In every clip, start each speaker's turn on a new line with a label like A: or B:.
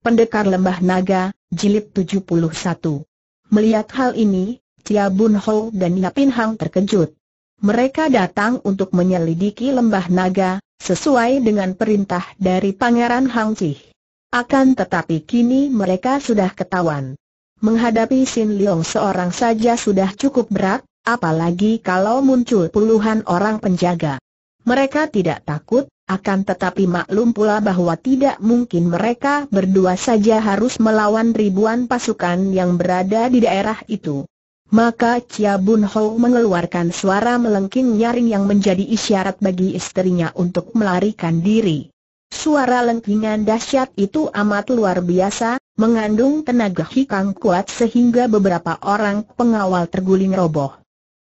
A: Pendekar Lembah Naga, Jilid 71. Melihat hal ini, Cia Bun Ho dan Yapin Hang terkejut. Mereka datang untuk menyelidiki Lembah Naga, sesuai dengan perintah dari Pangeran Hang Cih. Akan tetapi kini mereka sudah ketahuan. Menghadapi Sin Leong seorang saja sudah cukup berat, apalagi kalau muncul puluhan orang penjaga. Mereka tidak takut, akan tetapi maklum pula bahwa tidak mungkin mereka berdua saja harus melawan ribuan pasukan yang berada di daerah itu. Maka Chia Bun Ho mengeluarkan suara melengking nyaring yang menjadi isyarat bagi istrinya untuk melarikan diri. Suara lengkingan dahsyat itu amat luar biasa, mengandung tenaga hikang kuat sehingga beberapa orang pengawal terguling roboh.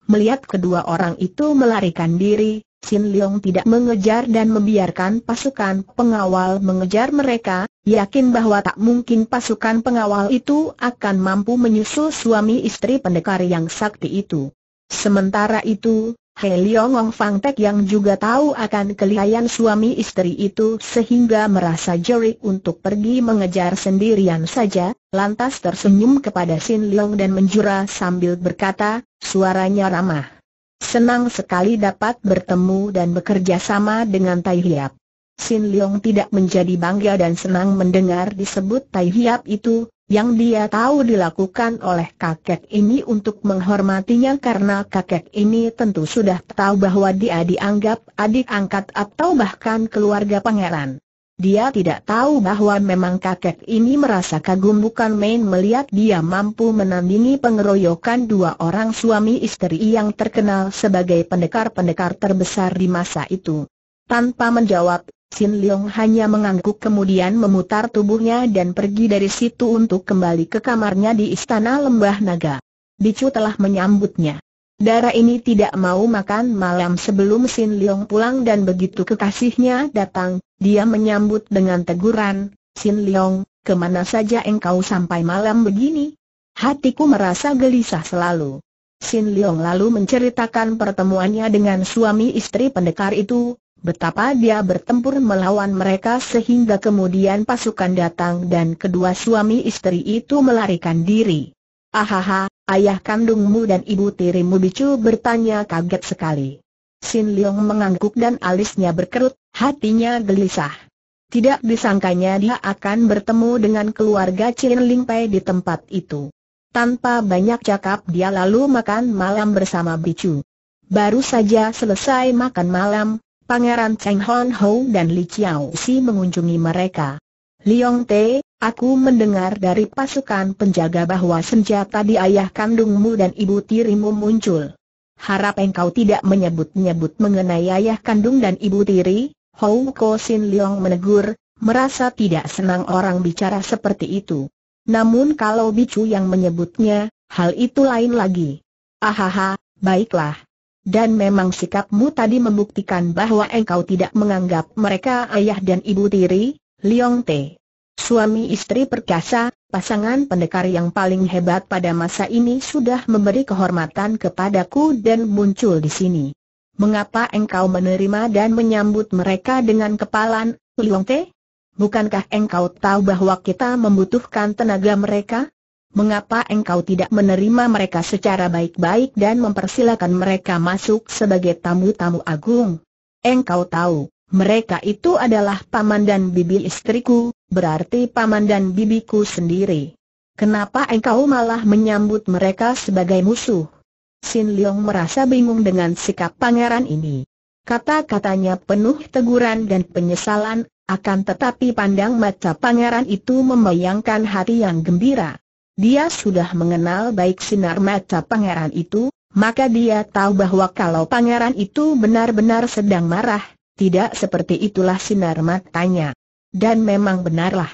A: Melihat kedua orang itu melarikan diri, Sin Leong tidak mengejar dan membiarkan pasukan pengawal mengejar mereka, yakin bahwa tak mungkin pasukan pengawal itu akan mampu menyusul suami istri pendekar yang sakti itu. Sementara itu, He Leong Ong Fang Tek yang juga tahu akan kelihayan suami istri itu sehingga merasa jerik untuk pergi mengejar sendirian saja, lantas tersenyum kepada Sin Leong dan menjura sambil berkata, suaranya ramah. Senang sekali dapat bertemu dan bekerja sama dengan Tai Hiap. Sin Leong tidak menjadi bangga dan senang mendengar disebut Tai Hiap itu, yang dia tahu dilakukan oleh kakek ini untuk menghormatinya karena kakek ini tentu sudah tahu bahwa dia dianggap adik angkat atau bahkan keluarga pangeran. Dia tidak tahu bahwa memang kakek ini merasa kagum bukan main melihat dia mampu menandingi pengeroyokan dua orang suami istri yang terkenal sebagai pendekar-pendekar terbesar di masa itu. Tanpa menjawab, Sin Leong hanya mengangguk kemudian memutar tubuhnya dan pergi dari situ untuk kembali ke kamarnya di Istana Lembah Naga. Bicu telah menyambutnya. Darah ini tidak mau makan malam sebelum Sin Leong pulang dan begitu kekasihnya datang, dia menyambut dengan teguran, Sin Leong, kemana saja engkau sampai malam begini? Hatiku merasa gelisah selalu. Sin Leong lalu menceritakan pertemuannya dengan suami istri pendekar itu, betapa dia bertempur melawan mereka sehingga kemudian pasukan datang dan kedua suami istri itu melarikan diri. Ahaha, ayah kandungmu dan ibu tirimu Bicu bertanya kaget sekali. Sin Leong mengangguk dan alisnya berkerut, hatinya gelisah. Tidak disangkanya dia akan bertemu dengan keluarga Chin Ling Pei di tempat itu. Tanpa banyak cakap dia lalu makan malam bersama Bicu. Baru saja selesai makan malam, Pangeran Cheng Hon Ho dan Li Chiao Si mengunjungi mereka. Liong Te, Aku mendengar dari pasukan penjaga bahwa senjata di ayah kandungmu dan ibu tirimu muncul. Harap engkau tidak menyebut-nyebut mengenai ayah kandung dan ibu tiri, Hou Ko Sin Leong menegur, merasa tidak senang orang bicara seperti itu. Namun kalau Bicu yang menyebutnya, hal itu lain lagi. Ahaha, baiklah. Dan memang sikapmu tadi membuktikan bahwa engkau tidak menganggap mereka ayah dan ibu tiri, Leong Te suami istri perkasa, pasangan pendekar yang paling hebat pada masa ini sudah memberi kehormatan kepadaku dan muncul di sini. Mengapa engkau menerima dan menyambut mereka dengan kepalan, Liong Te? Bukankah engkau tahu bahwa kita membutuhkan tenaga mereka? Mengapa engkau tidak menerima mereka secara baik-baik dan mempersilakan mereka masuk sebagai tamu-tamu agung? Engkau tahu, mereka itu adalah paman dan bibi istriku, berarti paman dan bibiku sendiri. Kenapa engkau malah menyambut mereka sebagai musuh? Sin Leong merasa bingung dengan sikap pangeran ini. Kata-katanya penuh teguran dan penyesalan, akan tetapi pandang mata pangeran itu membayangkan hati yang gembira. Dia sudah mengenal baik sinar mata pangeran itu, maka dia tahu bahwa kalau pangeran itu benar-benar sedang marah, tidak seperti itulah sinar matanya. Dan memang benarlah.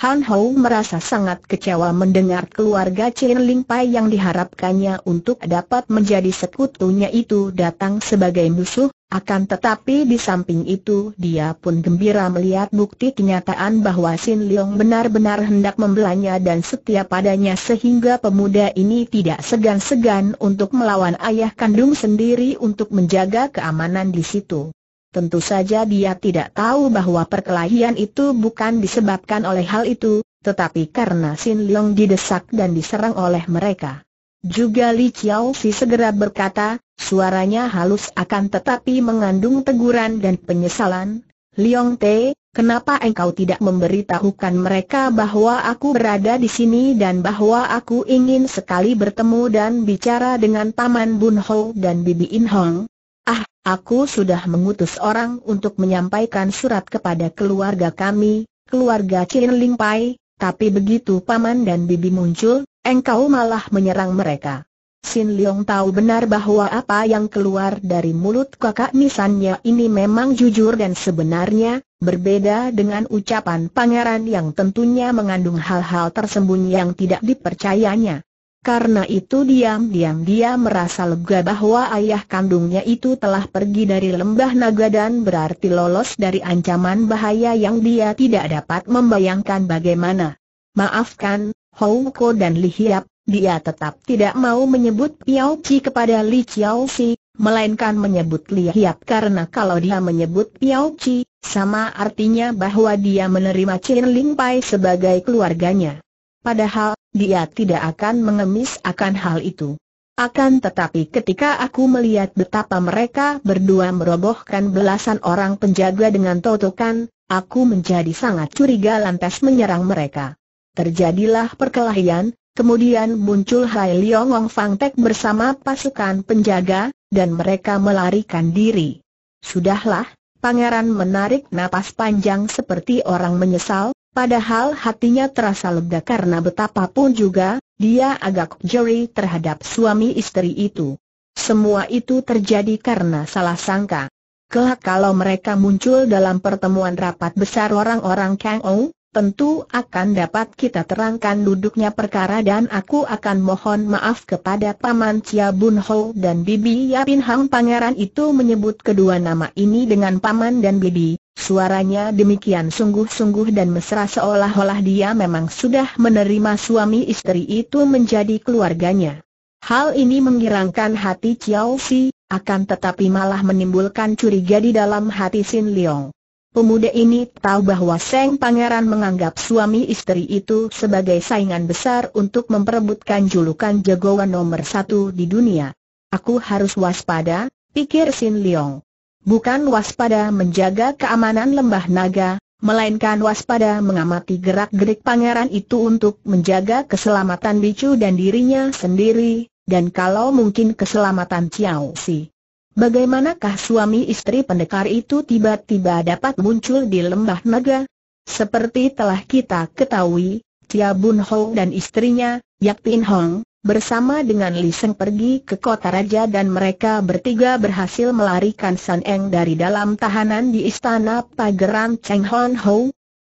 A: Han Hou merasa sangat kecewa mendengar keluarga Chen Ling Pai yang diharapkannya untuk dapat menjadi sekutunya itu datang sebagai musuh, akan tetapi di samping itu dia pun gembira melihat bukti kenyataan bahwa Sin Leong benar-benar hendak membelanya dan setia padanya sehingga pemuda ini tidak segan-segan untuk melawan ayah kandung sendiri untuk menjaga keamanan di situ. Tentu saja dia tidak tahu bahwa perkelahian itu bukan disebabkan oleh hal itu, tetapi karena Sin Leong didesak dan diserang oleh mereka. Juga Li Chiao Si segera berkata, suaranya halus akan tetapi mengandung teguran dan penyesalan. Leong Te, kenapa engkau tidak memberitahukan mereka bahwa aku berada di sini dan bahwa aku ingin sekali bertemu dan bicara dengan Taman Bun Ho dan Bibi In Hong? Ah, aku sudah mengutus orang untuk menyampaikan surat kepada keluarga kami, keluarga Chin Ling Pai, tapi begitu paman dan bibi muncul, engkau malah menyerang mereka. Sin Leong tahu benar bahwa apa yang keluar dari mulut kakak misannya ini memang jujur dan sebenarnya, berbeda dengan ucapan pangeran yang tentunya mengandung hal-hal tersembunyi yang tidak dipercayanya. Karena itu diam-diam dia merasa lega bahwa ayah kandungnya itu telah pergi dari lembah naga dan berarti lolos dari ancaman bahaya yang dia tidak dapat membayangkan bagaimana. Maafkan, Houko dan Li Hiap, dia tetap tidak mau menyebut Piao Chi kepada Li Chiao Si, melainkan menyebut Li Hiap karena kalau dia menyebut Piao Chi, sama artinya bahwa dia menerima Chin Ling Pai sebagai keluarganya. Padahal, dia tidak akan mengemis akan hal itu. Akan tetapi ketika aku melihat betapa mereka berdua merobohkan belasan orang penjaga dengan totokan, aku menjadi sangat curiga lantas menyerang mereka. Terjadilah perkelahian, kemudian muncul Hai Liong Ong Fang Tek bersama pasukan penjaga, dan mereka melarikan diri. Sudahlah, pangeran menarik napas panjang seperti orang menyesal, Padahal hatinya terasa lega karena betapapun juga, dia agak jeri terhadap suami istri itu. Semua itu terjadi karena salah sangka. Kelak kalau mereka muncul dalam pertemuan rapat besar orang-orang Kang Ou, tentu akan dapat kita terangkan duduknya perkara dan aku akan mohon maaf kepada Paman Chia Bun Ho dan Bibi Yapin Hang Pangeran itu menyebut kedua nama ini dengan Paman dan Bibi, Suaranya demikian sungguh-sungguh dan mesra seolah-olah dia memang sudah menerima suami istri itu menjadi keluarganya. Hal ini mengirangkan hati Chiao Si, akan tetapi malah menimbulkan curiga di dalam hati Sin Leong. Pemuda ini tahu bahwa Seng Pangeran menganggap suami istri itu sebagai saingan besar untuk memperebutkan julukan jagoan nomor satu di dunia. Aku harus waspada, pikir Sin Leong bukan waspada menjaga keamanan lembah naga, melainkan waspada mengamati gerak-gerik pangeran itu untuk menjaga keselamatan Bicu dan dirinya sendiri, dan kalau mungkin keselamatan Chiao Si. Bagaimanakah suami istri pendekar itu tiba-tiba dapat muncul di lembah naga? Seperti telah kita ketahui, Chia Bun Ho dan istrinya, Yak Pin Hong, bersama dengan Li Seng pergi ke kota raja dan mereka bertiga berhasil melarikan San Eng dari dalam tahanan di istana pageran Cheng Hon Ho.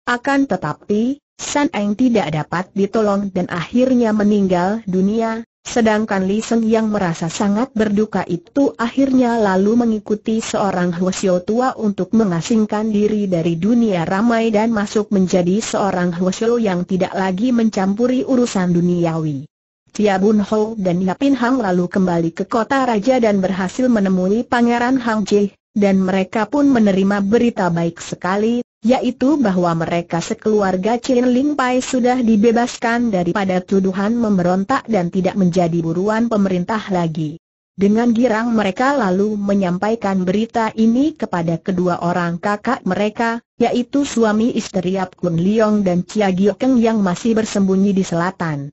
A: Akan tetapi, San Eng tidak dapat ditolong dan akhirnya meninggal dunia, sedangkan Li Seng yang merasa sangat berduka itu akhirnya lalu mengikuti seorang Hwasyo tua untuk mengasingkan diri dari dunia ramai dan masuk menjadi seorang Hwasyo yang tidak lagi mencampuri urusan duniawi. Tia Bun Ho dan Yapin Hang lalu kembali ke kota raja dan berhasil menemui Pangeran Hang Je, dan mereka pun menerima berita baik sekali, yaitu bahwa mereka sekeluarga Chin Ling Pai sudah dibebaskan daripada tuduhan memberontak dan tidak menjadi buruan pemerintah lagi. Dengan girang mereka lalu menyampaikan berita ini kepada kedua orang kakak mereka, yaitu suami istri Yap Kun Leong dan Chia Giokeng yang masih bersembunyi di selatan.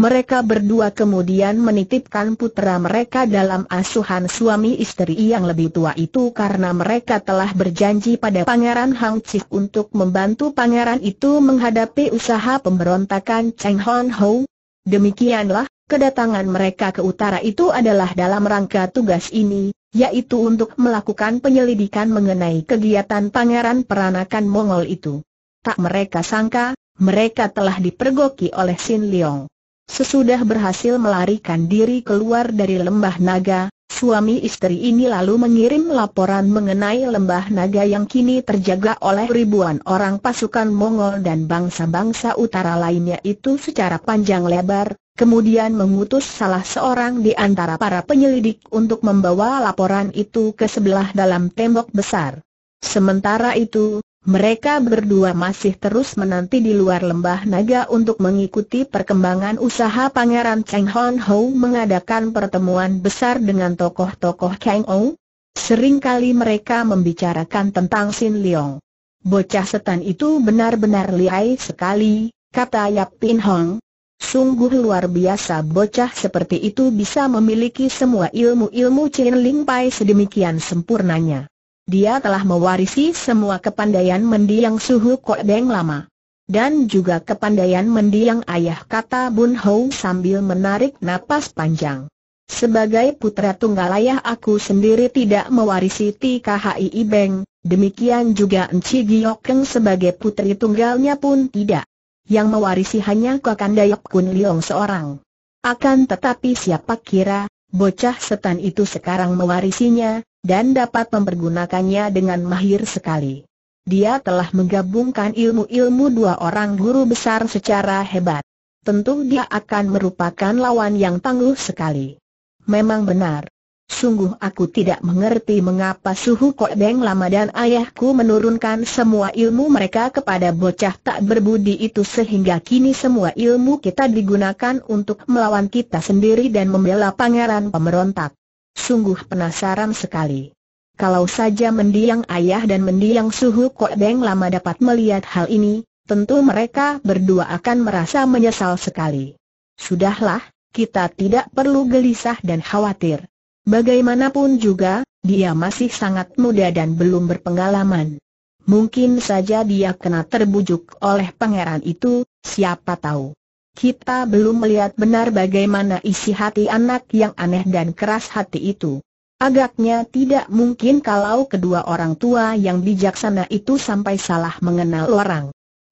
A: Mereka berdua kemudian menitipkan putera mereka dalam asuhan suami istri yang lebih tua itu karena mereka telah berjanji pada Pangeran Hang Chih untuk membantu pangeran itu menghadapi usaha pemberontakan Cheng Hon Ho. Demikianlah, kedatangan mereka ke utara itu adalah dalam rangka tugas ini, yaitu untuk melakukan penyelidikan mengenai kegiatan pangeran peranakan Mongol itu. Tak mereka sangka, mereka telah dipergoki oleh Sin Leong. Sesudah berhasil melarikan diri keluar dari lembah naga, suami istri ini lalu mengirim laporan mengenai lembah naga yang kini terjaga oleh ribuan orang pasukan Mongol dan bangsa-bangsa utara lainnya itu secara panjang lebar, kemudian mengutus salah seorang di antara para penyelidik untuk membawa laporan itu ke sebelah dalam tembok besar. Sementara itu, mereka berdua masih terus menanti di luar lembah naga untuk mengikuti perkembangan usaha Pangeran Cheng Hon Ho mengadakan pertemuan besar dengan tokoh-tokoh Kang Ou. Seringkali mereka membicarakan tentang Sin Leong. Bocah setan itu benar-benar lihai sekali, kata Yap Pin Hong. Sungguh luar biasa bocah seperti itu bisa memiliki semua ilmu-ilmu Chin Ling Pai sedemikian sempurnanya. Dia telah mewarisi semua kepandaian mendiang suhu Kok Deng lama. Dan juga kepandaian mendiang ayah kata Bun Hou sambil menarik napas panjang. Sebagai putra tunggal ayah aku sendiri tidak mewarisi TKHI Ibeng, demikian juga Enci Giokeng sebagai putri tunggalnya pun tidak. Yang mewarisi hanya Kakandayap Kun Liong seorang. Akan tetapi siapa kira, bocah setan itu sekarang mewarisinya, dan dapat mempergunakannya dengan mahir sekali. Dia telah menggabungkan ilmu-ilmu dua orang guru besar secara hebat. Tentu dia akan merupakan lawan yang tangguh sekali. Memang benar. Sungguh aku tidak mengerti mengapa suhu Kok Beng Lama dan ayahku menurunkan semua ilmu mereka kepada bocah tak berbudi itu sehingga kini semua ilmu kita digunakan untuk melawan kita sendiri dan membela pangeran pemberontak. Sungguh penasaran sekali. Kalau saja mendiang ayah dan mendiang suhu Kok Beng lama dapat melihat hal ini, tentu mereka berdua akan merasa menyesal sekali. Sudahlah, kita tidak perlu gelisah dan khawatir. Bagaimanapun juga, dia masih sangat muda dan belum berpengalaman. Mungkin saja dia kena terbujuk oleh pangeran itu, siapa tahu. Kita belum melihat benar bagaimana isi hati anak yang aneh dan keras hati itu. Agaknya tidak mungkin kalau kedua orang tua yang bijaksana itu sampai salah mengenal orang.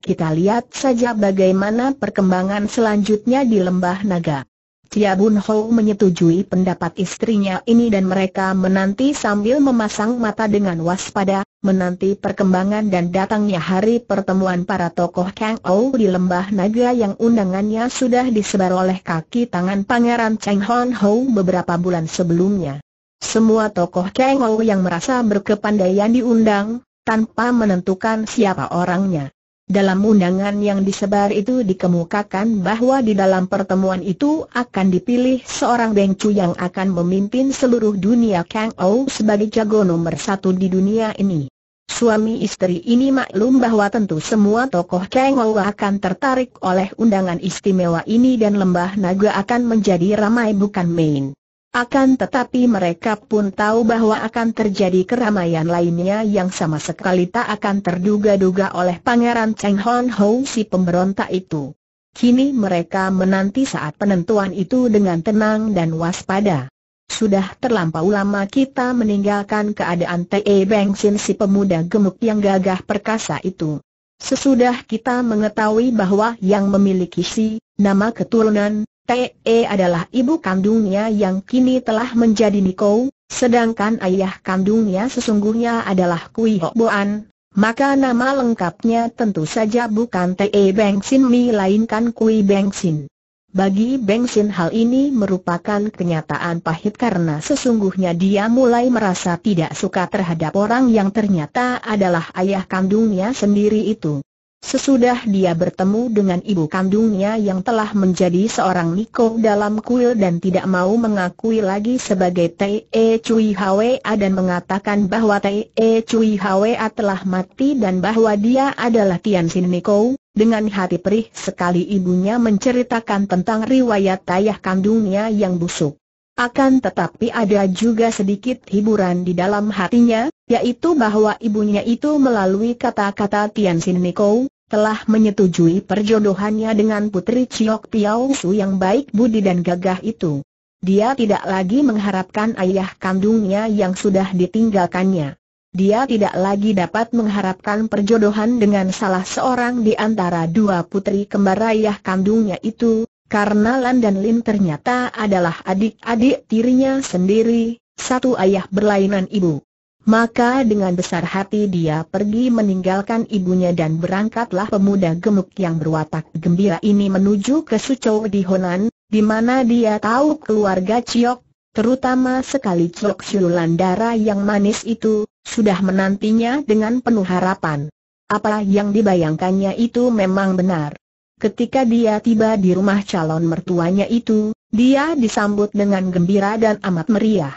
A: Kita lihat saja bagaimana perkembangan selanjutnya di Lembah Naga. Tia Bun Ho menyetujui pendapat istrinya ini dan mereka menanti sambil memasang mata dengan waspada, menanti perkembangan dan datangnya hari pertemuan para tokoh Kang Ou di Lembah Naga yang undangannya sudah disebar oleh kaki tangan Pangeran Cheng Hon Ho beberapa bulan sebelumnya. Semua tokoh Kang Ou yang merasa berkepandaian diundang, tanpa menentukan siapa orangnya. Dalam undangan yang disebar itu dikemukakan bahwa di dalam pertemuan itu akan dipilih seorang bengcu yang akan memimpin seluruh dunia Kang Ou sebagai jago nomor satu di dunia ini. Suami istri ini maklum bahwa tentu semua tokoh Kang Kengou akan tertarik oleh undangan istimewa ini dan lembah naga akan menjadi ramai bukan main. Akan tetapi mereka pun tahu bahwa akan terjadi keramaian lainnya yang sama sekali tak akan terduga-duga oleh Pangeran Cheng Hon Hou si pemberontak itu. Kini mereka menanti saat penentuan itu dengan tenang dan waspada. Sudah terlampau lama kita meninggalkan keadaan T.E. Beng si pemuda gemuk yang gagah perkasa itu. Sesudah kita mengetahui bahwa yang memiliki si nama keturunan T.E. adalah ibu kandungnya yang kini telah menjadi Niko, sedangkan ayah kandungnya sesungguhnya adalah Kui Ho Boan, maka nama lengkapnya tentu saja bukan T.E. Beng Sin Mi lainkan Kui Beng Sin. Bagi Beng Sin hal ini merupakan kenyataan pahit karena sesungguhnya dia mulai merasa tidak suka terhadap orang yang ternyata adalah ayah kandungnya sendiri itu. Sesudah dia bertemu dengan ibu kandungnya yang telah menjadi seorang Niko dalam kuil dan tidak mau mengakui lagi sebagai T.E. Cui Hwa dan mengatakan bahwa T.E. Cui Hwa telah mati dan bahwa dia adalah Tian Sin Niko, dengan hati perih sekali ibunya menceritakan tentang riwayat ayah kandungnya yang busuk. Akan tetapi ada juga sedikit hiburan di dalam hatinya, yaitu bahwa ibunya itu melalui kata-kata Tian Sin Niko, telah menyetujui perjodohannya dengan putri Chiok Piao Su yang baik budi dan gagah itu. Dia tidak lagi mengharapkan ayah kandungnya yang sudah ditinggalkannya. Dia tidak lagi dapat mengharapkan perjodohan dengan salah seorang di antara dua putri kembar ayah kandungnya itu, karena Lan dan Lin ternyata adalah adik-adik tirinya sendiri, satu ayah berlainan ibu. Maka dengan besar hati dia pergi meninggalkan ibunya dan berangkatlah pemuda gemuk yang berwatak gembira ini menuju ke Sucou di Honan, di mana dia tahu keluarga Ciok, terutama sekali Ciok Landara yang manis itu, sudah menantinya dengan penuh harapan. Apa yang dibayangkannya itu memang benar. Ketika dia tiba di rumah calon mertuanya itu, dia disambut dengan gembira dan amat meriah.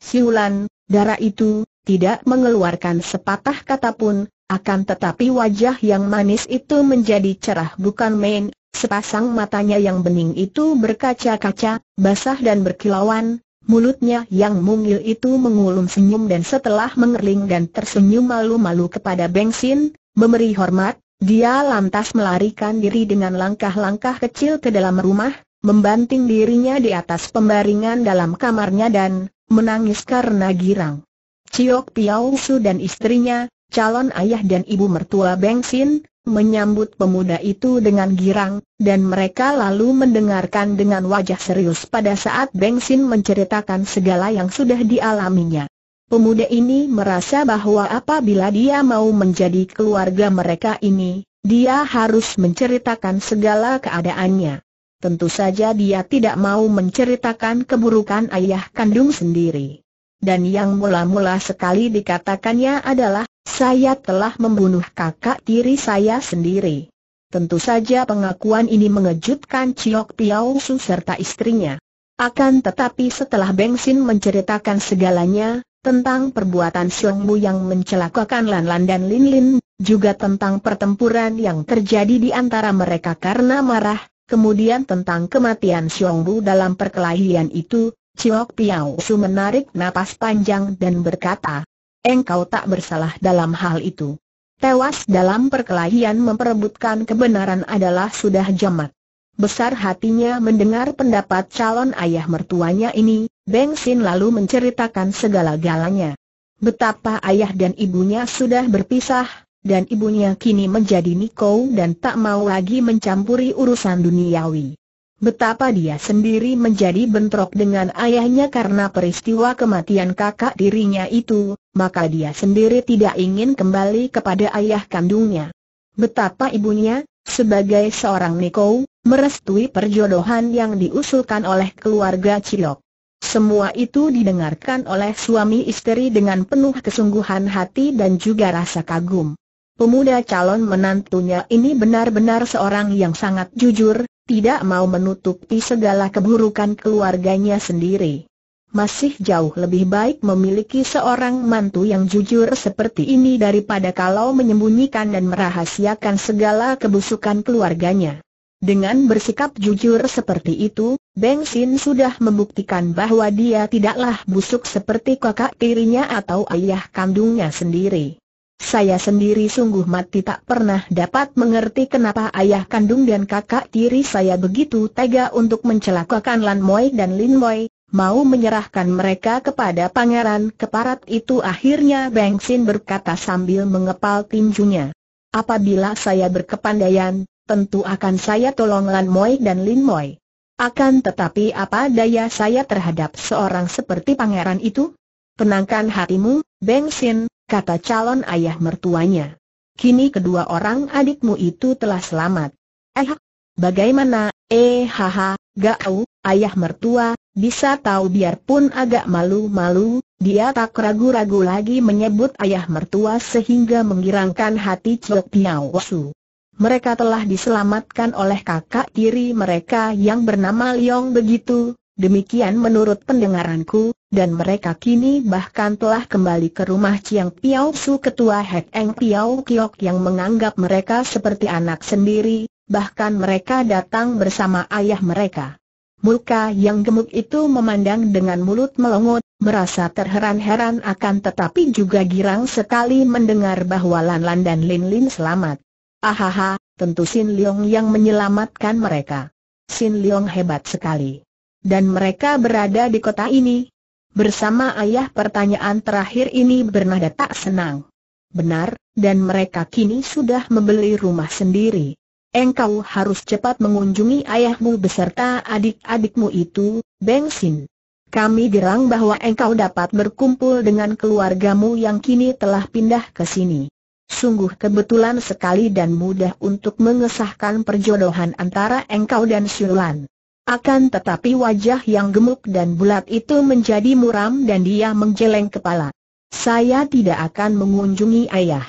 A: Siulan, darah itu, tidak mengeluarkan sepatah kata pun, akan tetapi wajah yang manis itu menjadi cerah bukan main, sepasang matanya yang bening itu berkaca-kaca, basah dan berkilauan, mulutnya yang mungil itu mengulum senyum dan setelah mengerling dan tersenyum malu-malu kepada Bengsin, memberi hormat, dia lantas melarikan diri dengan langkah-langkah kecil ke dalam rumah, membanting dirinya di atas pembaringan dalam kamarnya dan menangis karena girang. Ciok Piausu Su dan istrinya, calon ayah dan ibu mertua Beng Sin, menyambut pemuda itu dengan girang, dan mereka lalu mendengarkan dengan wajah serius pada saat Beng Sin menceritakan segala yang sudah dialaminya. Pemuda ini merasa bahwa apabila dia mau menjadi keluarga mereka ini, dia harus menceritakan segala keadaannya. Tentu saja dia tidak mau menceritakan keburukan ayah kandung sendiri. Dan yang mula-mula sekali dikatakannya adalah, saya telah membunuh kakak tiri saya sendiri. Tentu saja pengakuan ini mengejutkan Ciok Piao Su serta istrinya. Akan tetapi setelah Beng Sin menceritakan segalanya, tentang perbuatan Mu yang mencelakakan Lan Lan dan Lin Lin, juga tentang pertempuran yang terjadi di antara mereka karena marah, kemudian tentang kematian Mu dalam perkelahian itu, Ciok Piao Su menarik napas panjang dan berkata, engkau tak bersalah dalam hal itu. Tewas dalam perkelahian memperebutkan kebenaran adalah sudah jamat. Besar hatinya mendengar pendapat calon ayah mertuanya ini, Beng Sin lalu menceritakan segala galanya. Betapa ayah dan ibunya sudah berpisah, dan ibunya kini menjadi Niko dan tak mau lagi mencampuri urusan duniawi. Betapa dia sendiri menjadi bentrok dengan ayahnya karena peristiwa kematian kakak dirinya itu, maka dia sendiri tidak ingin kembali kepada ayah kandungnya. Betapa ibunya, sebagai seorang Niko, merestui perjodohan yang diusulkan oleh keluarga Cilok. Semua itu didengarkan oleh suami istri dengan penuh kesungguhan hati dan juga rasa kagum. Pemuda calon menantunya ini benar-benar seorang yang sangat jujur, tidak mau menutupi segala keburukan keluarganya sendiri. Masih jauh lebih baik memiliki seorang mantu yang jujur seperti ini daripada kalau menyembunyikan dan merahasiakan segala kebusukan keluarganya. Dengan bersikap jujur seperti itu, Beng Sin sudah membuktikan bahwa dia tidaklah busuk seperti kakak tirinya atau ayah kandungnya sendiri. Saya sendiri sungguh mati tak pernah dapat mengerti kenapa ayah kandung dan kakak tiri saya begitu tega untuk mencelakakan Lan Moi dan Lin Moi, mau menyerahkan mereka kepada pangeran keparat itu akhirnya Beng Sin berkata sambil mengepal tinjunya. Apabila saya berkepandaian, tentu akan saya tolong Lan Moi dan Lin Moi. Akan tetapi apa daya saya terhadap seorang seperti pangeran itu? Tenangkan hatimu, Beng Sin, kata calon ayah mertuanya. Kini kedua orang adikmu itu telah selamat. Eh, bagaimana, eh haha, gak tahu, ayah mertua, bisa tahu biarpun agak malu-malu, dia tak ragu-ragu lagi menyebut ayah mertua sehingga menggirangkan hati Chok Piao Su mereka telah diselamatkan oleh kakak tiri mereka yang bernama Liong begitu, demikian menurut pendengaranku, dan mereka kini bahkan telah kembali ke rumah Chiang Piao Su ketua Hek Eng Piao Kiok yang menganggap mereka seperti anak sendiri, bahkan mereka datang bersama ayah mereka. Muka yang gemuk itu memandang dengan mulut melongot, merasa terheran-heran akan tetapi juga girang sekali mendengar bahwa Lan Lan dan Lin Lin selamat. Ahaha, tentu Sin Leong yang menyelamatkan mereka. Sin Leong hebat sekali. Dan mereka berada di kota ini. Bersama ayah pertanyaan terakhir ini bernada tak senang. Benar, dan mereka kini sudah membeli rumah sendiri. Engkau harus cepat mengunjungi ayahmu beserta adik-adikmu itu, Beng Sin. Kami dirang bahwa engkau dapat berkumpul dengan keluargamu yang kini telah pindah ke sini. Sungguh kebetulan sekali dan mudah untuk mengesahkan perjodohan antara engkau dan Siulan. Akan tetapi wajah yang gemuk dan bulat itu menjadi muram dan dia menggeleng kepala. Saya tidak akan mengunjungi ayah.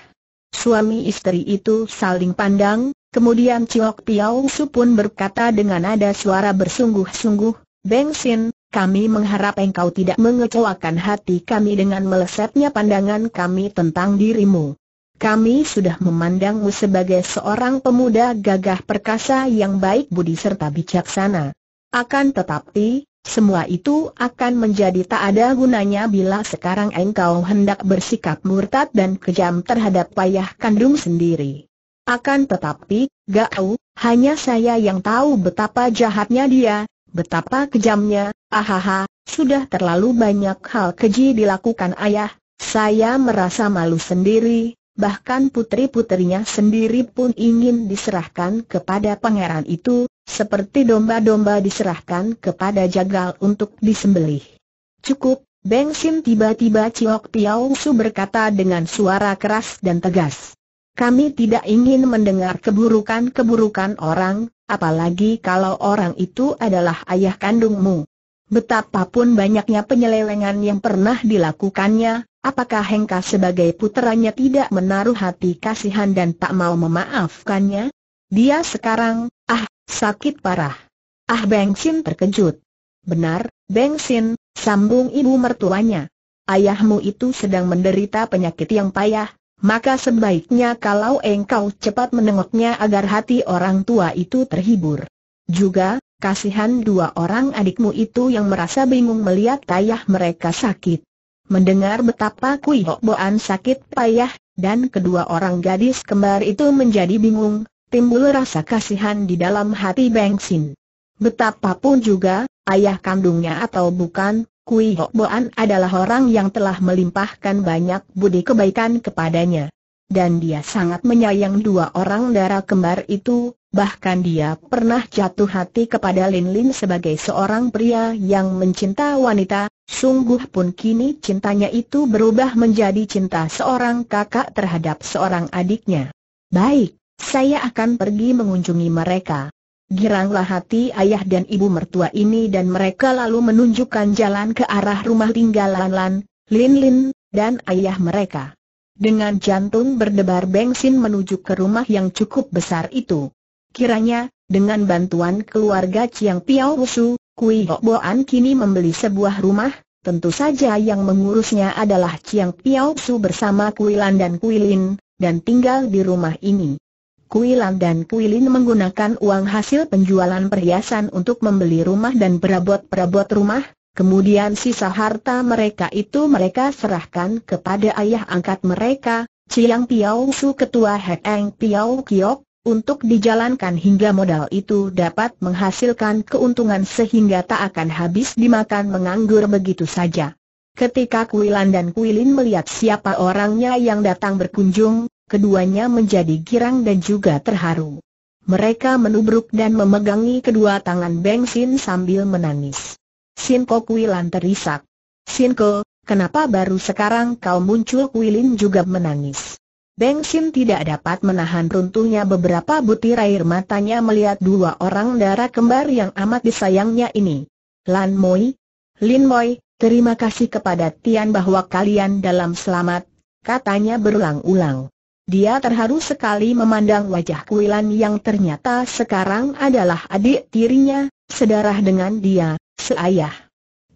A: Suami istri itu saling pandang, kemudian Ciok Piao Su pun berkata dengan nada suara bersungguh-sungguh, Bengsin, kami mengharap engkau tidak mengecewakan hati kami dengan melesetnya pandangan kami tentang dirimu kami sudah memandangmu sebagai seorang pemuda gagah perkasa yang baik budi serta bijaksana. Akan tetapi, semua itu akan menjadi tak ada gunanya bila sekarang engkau hendak bersikap murtad dan kejam terhadap payah kandung sendiri. Akan tetapi, Gau, hanya saya yang tahu betapa jahatnya dia, betapa kejamnya, ahaha, sudah terlalu banyak hal keji dilakukan ayah, saya merasa malu sendiri, bahkan putri-putrinya sendiri pun ingin diserahkan kepada pangeran itu, seperti domba-domba diserahkan kepada jagal untuk disembelih. Cukup, Beng Sim tiba-tiba Ciok Piao Su berkata dengan suara keras dan tegas. Kami tidak ingin mendengar keburukan-keburukan orang, apalagi kalau orang itu adalah ayah kandungmu. Betapapun banyaknya penyelewengan yang pernah dilakukannya, Apakah Hengka sebagai puteranya tidak menaruh hati kasihan dan tak mau memaafkannya? Dia sekarang, ah, sakit parah. Ah Beng Sin terkejut. Benar, Beng Sin, sambung ibu mertuanya. Ayahmu itu sedang menderita penyakit yang payah, maka sebaiknya kalau engkau cepat menengoknya agar hati orang tua itu terhibur. Juga, kasihan dua orang adikmu itu yang merasa bingung melihat ayah mereka sakit. Mendengar betapa Kui Boan sakit payah, dan kedua orang gadis kembar itu menjadi bingung, timbul rasa kasihan di dalam hati Beng Sin. Betapapun juga, ayah kandungnya atau bukan, Kui Boan adalah orang yang telah melimpahkan banyak budi kebaikan kepadanya. Dan dia sangat menyayang dua orang darah kembar itu, bahkan dia pernah jatuh hati kepada Lin Lin sebagai seorang pria yang mencinta wanita, Sungguh pun kini cintanya itu berubah menjadi cinta seorang kakak terhadap seorang adiknya. Baik, saya akan pergi mengunjungi mereka. Giranglah hati ayah dan ibu mertua ini dan mereka lalu menunjukkan jalan ke arah rumah tinggal Lan Lan, Lin Lin, dan ayah mereka. Dengan jantung berdebar bensin menuju ke rumah yang cukup besar itu. Kiranya, dengan bantuan keluarga Chiang Piao Wusu, Kui Boan kini membeli sebuah rumah, tentu saja yang mengurusnya adalah Chiang Piao Su bersama Lan dan Kuilin, dan tinggal di rumah ini. Lan dan Kuilin menggunakan uang hasil penjualan perhiasan untuk membeli rumah dan perabot-perabot rumah, kemudian sisa harta mereka itu mereka serahkan kepada ayah angkat mereka, Chiang Piao Su Ketua Heng Piao Kiok, untuk dijalankan hingga modal itu dapat menghasilkan keuntungan sehingga tak akan habis dimakan menganggur begitu saja. Ketika Kuilan dan Kuilin melihat siapa orangnya yang datang berkunjung, keduanya menjadi girang dan juga terharu. Mereka menubruk dan memegangi kedua tangan Beng Sin sambil menangis. Sinko Kuilan terisak. Sinko, kenapa baru sekarang kau muncul Kuilin juga menangis. Beng tidak dapat menahan runtuhnya beberapa butir air matanya melihat dua orang darah kembar yang amat disayangnya ini. Lan Moi, Lin Moi, terima kasih kepada Tian bahwa kalian dalam selamat, katanya berulang-ulang. Dia terharu sekali memandang wajah Kuilan yang ternyata sekarang adalah adik tirinya, sedarah dengan dia, seayah.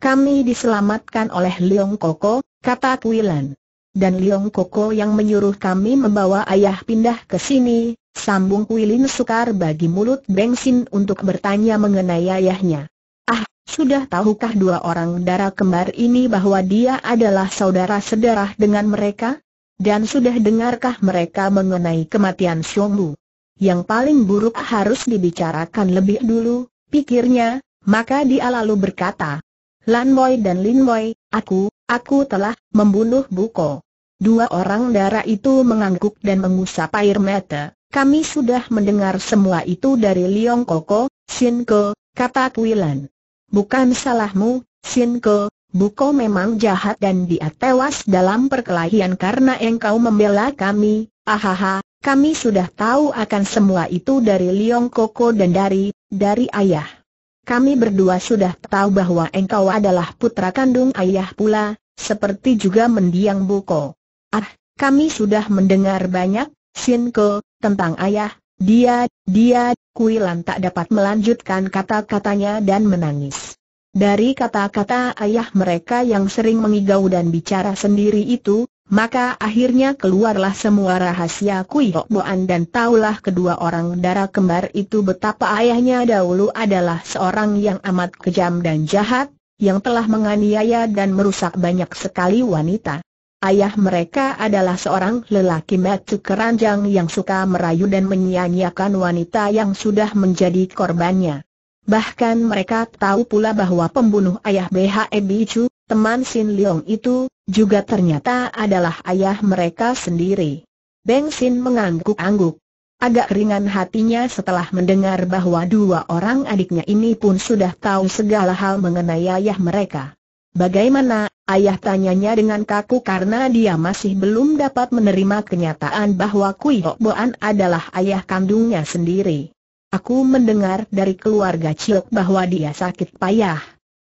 A: Kami diselamatkan oleh Leong Koko, kata Kuilan dan Liong Koko yang menyuruh kami membawa ayah pindah ke sini, sambung Wilin sukar bagi mulut Sin untuk bertanya mengenai ayahnya. Ah, sudah tahukah dua orang darah kembar ini bahwa dia adalah saudara sedarah dengan mereka? Dan sudah dengarkah mereka mengenai kematian Lu? Yang paling buruk harus dibicarakan lebih dulu, pikirnya, maka dia lalu berkata, Lan Boy dan Lin Boy, aku, Aku telah membunuh Buko. Dua orang darah itu mengangguk dan mengusap air mata. Kami sudah mendengar semua itu dari Liong Koko, Sinko, kata Kuilan. Bukan salahmu, Sinko, Buko memang jahat dan dia tewas dalam perkelahian karena engkau membela kami, ahaha, kami sudah tahu akan semua itu dari Liong Koko dan dari, dari ayah. Kami berdua sudah tahu bahwa engkau adalah putra kandung ayah pula, seperti juga mendiang Buko. Ah, kami sudah mendengar banyak, Sinko, tentang ayah, dia, dia, Kuilan tak dapat melanjutkan kata-katanya dan menangis. Dari kata-kata ayah mereka yang sering mengigau dan bicara sendiri itu, maka akhirnya keluarlah semua rahasia Kui Hok Boan dan taulah kedua orang darah kembar itu betapa ayahnya dahulu adalah seorang yang amat kejam dan jahat, yang telah menganiaya dan merusak banyak sekali wanita. Ayah mereka adalah seorang lelaki metu keranjang yang suka merayu dan menyia-nyiakan wanita yang sudah menjadi korbannya. Bahkan mereka tahu pula bahwa pembunuh ayah BHE Bicu, teman Sin Leong itu, juga ternyata adalah ayah mereka sendiri. Beng Sin mengangguk-angguk. Agak ringan hatinya setelah mendengar bahwa dua orang adiknya ini pun sudah tahu segala hal mengenai ayah mereka. Bagaimana, ayah tanyanya dengan kaku karena dia masih belum dapat menerima kenyataan bahwa Kui Boan adalah ayah kandungnya sendiri. Aku mendengar dari keluarga Ciok bahwa dia sakit payah.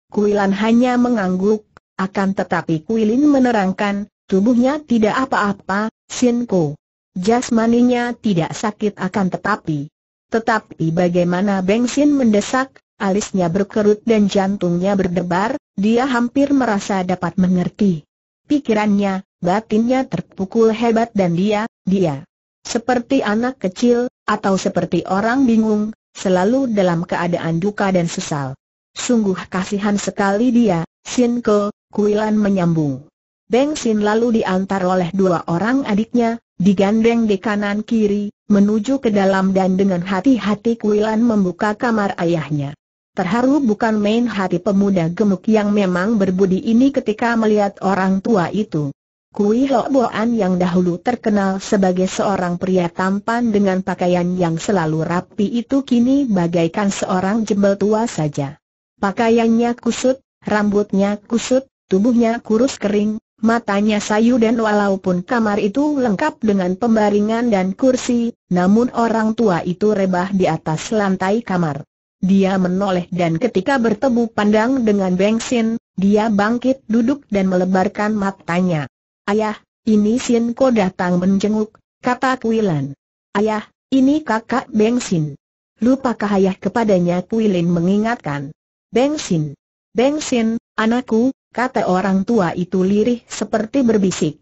A: Kuilan hanya mengangguk, akan tetapi Kuilin menerangkan, tubuhnya tidak apa-apa, Sinko. Jasmaninya tidak sakit akan tetapi. Tetapi bagaimana bensin mendesak, alisnya berkerut dan jantungnya berdebar, dia hampir merasa dapat mengerti. Pikirannya, batinnya terpukul hebat dan dia, dia seperti anak kecil, atau seperti orang bingung, selalu dalam keadaan duka dan sesal. Sungguh kasihan sekali dia, Sin Ke, Kuilan menyambung. Beng Sin lalu diantar oleh dua orang adiknya, digandeng di kanan kiri, menuju ke dalam dan dengan hati-hati Kuilan membuka kamar ayahnya. Terharu bukan main hati pemuda gemuk yang memang berbudi ini ketika melihat orang tua itu. Kui An yang dahulu terkenal sebagai seorang pria tampan dengan pakaian yang selalu rapi itu kini bagaikan seorang jembel tua saja. Pakaiannya kusut, rambutnya kusut, tubuhnya kurus kering, matanya sayu dan walaupun kamar itu lengkap dengan pembaringan dan kursi, namun orang tua itu rebah di atas lantai kamar. Dia menoleh dan ketika bertemu pandang dengan Bengsin, dia bangkit duduk dan melebarkan matanya. Ayah, ini Sin Ko datang menjenguk, kata Kuilan. Ayah, ini kakak Beng Sin. Lupakah ayah kepadanya Kuilin mengingatkan. Beng Sin. Beng Sin, anakku, kata orang tua itu lirih seperti berbisik.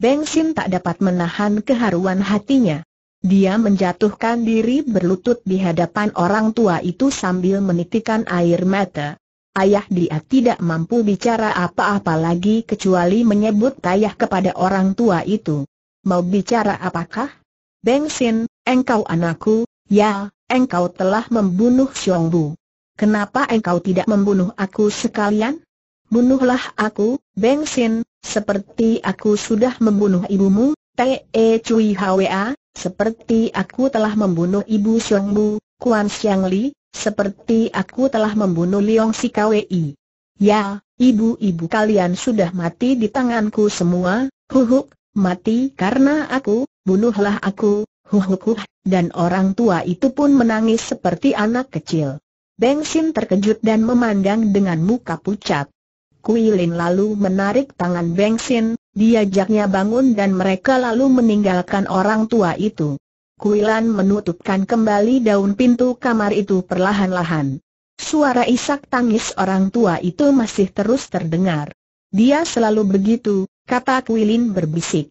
A: Beng Sin tak dapat menahan keharuan hatinya. Dia menjatuhkan diri berlutut di hadapan orang tua itu sambil menitikan air mata. Ayah dia tidak mampu bicara apa-apa lagi kecuali menyebut ayah kepada orang tua itu. Mau bicara apakah? Bensin, engkau anakku, ya, engkau telah membunuh Xiong Bu. Kenapa engkau tidak membunuh aku sekalian? Bunuhlah aku, Bensin. seperti aku sudah membunuh ibumu, T.E. E Cui Hwa, seperti aku telah membunuh ibu Bu, Kuan Xiang Li, seperti aku telah membunuh Liong Si Kwei. Ya, ibu-ibu kalian sudah mati di tanganku semua, huhuk, mati karena aku, bunuhlah aku, huhuk huh, dan orang tua itu pun menangis seperti anak kecil. Beng Sin terkejut dan memandang dengan muka pucat. Kui lalu menarik tangan Beng Sin, diajaknya bangun dan mereka lalu meninggalkan orang tua itu. Kuilan menutupkan kembali daun pintu kamar itu perlahan-lahan. Suara isak tangis orang tua itu masih terus terdengar. Dia selalu begitu, kata Kuilin berbisik.